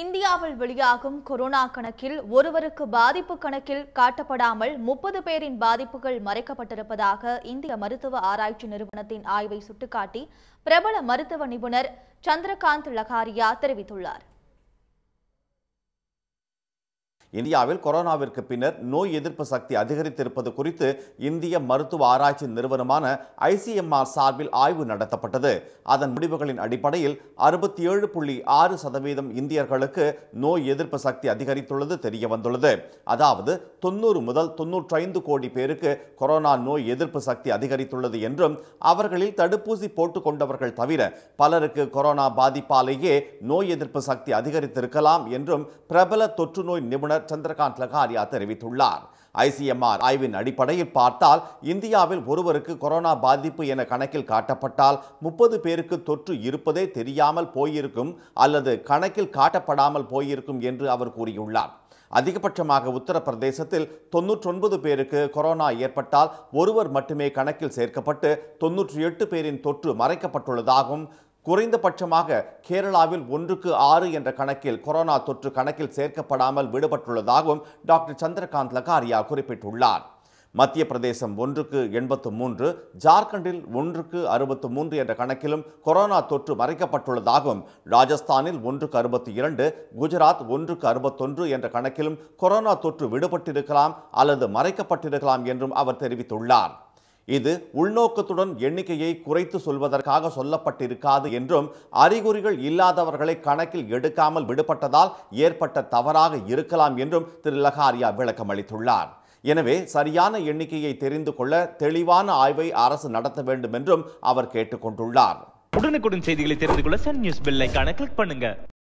இந்தியாவில் வெளியாகும் கொரோனா கணக்கில் ஒருவருக்கு பாதிப்பு கணக்கில் காட்டப்படாமல் முப்பது பேரின் பாதிப்புகள் மறைக்கப்பட்டிருப்பதாக இந்திய மருத்துவ ஆராய்ச்சி நிறுவனத்தின் ஆய்வை சுட்டிக்காட்டி பிரபல மருத்துவ நிபுணர் சந்திரகாந்த் லகாரியா தெரிவித்துள்ளார் இந்தியாவில் கொரோனாவிற்கு பின்னர் நோய் எதிர்ப்பு சக்தி அதிகரித்திருப்பது குறித்து இந்திய மருத்துவ ஆராய்ச்சி நிறுவனமான ஐசிஎம்ஆர் சார்பில் ஆய்வு நடத்தப்பட்டது அதன் முடிவுகளின் அடிப்படையில் அறுபத்தி ஏழு புள்ளி ஆறு சதவீதம் இந்தியர்களுக்கு நோய் எதிர்ப்பு சக்தி அதிகரித்துள்ளது தெரிய வந்துள்ளது அதாவது தொன்னூறு முதல் ஐந்து கோடி பேருக்கு கொரோனா நோய் எதிர்ப்பு சக்தி அதிகரித்துள்ளது என்றும் அவர்களில் தடுப்பூசி போட்டுக் கொண்டவர்கள் தவிர பலருக்கு கொரோனா பாதிப்பாலேயே நோய் எதிர்ப்பு சக்தி அதிகரித்திருக்கலாம் என்றும் பிரபல தொற்றுநோய் நிபுணர் ஆய்வாளர் சந்திரகாந்த் லகாரியா தெரிவித்துள்ளார் ஐசிஎம்ஆர் ஆய்வின் அடிப்படையில் பார்த்தால் இந்தியாவில் ஒருவருக்கு கொரோனா பாதிப்பு என கணக்கில் காட்டப்பட்டால் முப்பது பேருக்கு தொற்று இருப்பதே தெரியாமல் போயிருக்கும் அல்லது கணக்கில் காட்டப்படாமல் போயிருக்கும் என்று அவர் கூறியுள்ளார் அதிகபட்சமாக உத்தரப்பிரதேசத்தில் ஒன்பது பேருக்கு கொரோனா ஏற்பட்டால் ஒருவர் மட்டுமே கணக்கில் சேர்க்கப்பட்டு தொன்னூற்றி எட்டு பேரின் தொற்று மறைக்கப்பட்டுள்ளதாகவும் குறைந்தபட்சமாக கேரளாவில் ஒன்றுக்கு ஆறு என்ற கணக்கில் கொரோனா தொற்று கணக்கில் சேர்க்கப்படாமல் விடுபட்டுள்ளதாகவும் டாக்டர் சந்திரகாந்த் லகாரியா குறிப்பிட்டுள்ளார் மத்திய பிரதேசம் ஒன்றுக்கு எண்பத்து மூன்று ஜார்க்கண்டில் ஒன்றுக்கு அறுபத்து மூன்று என்ற கணக்கிலும் கொரோனா தொற்று மறைக்கப்பட்டுள்ளதாகவும் ராஜஸ்தானில் ஒன்றுக்கு அறுபத்தி இரண்டு குஜராத் ஒன்றுக்கு அறுபத்தொன்று என்ற கணக்கிலும் கொரோனா தொற்று விடுபட்டிருக்கலாம் அல்லது மறைக்கப்பட்டிருக்கலாம் என்றும் அவர் தெரிவித்துள்ளார் இது உள்நோக்கத்துடன் எண்ணிக்கையை குறைத்து சொல்வதற்காக சொல்லப்பட்டிருக்காது என்றும் அறிகுறிகள் இல்லாதவர்களை கணக்கில் எடுக்காமல் விடுபட்டதால் ஏற்பட்ட தவறாக இருக்கலாம் என்றும் திரு லகாரியா விளக்கம் அளித்துள்ளார் எனவே சரியான எண்ணிக்கையை தெரிந்து கொள்ள தெளிவான ஆய்வை அரசு நடத்த வேண்டும் என்றும் அவர் கேட்டுக்கொண்டுள்ளார் உடனுக்குடன் செய்திகளை தெரிந்து கொள்ள சன் நியூஸ் பெல் கிளிக் பண்ணுங்க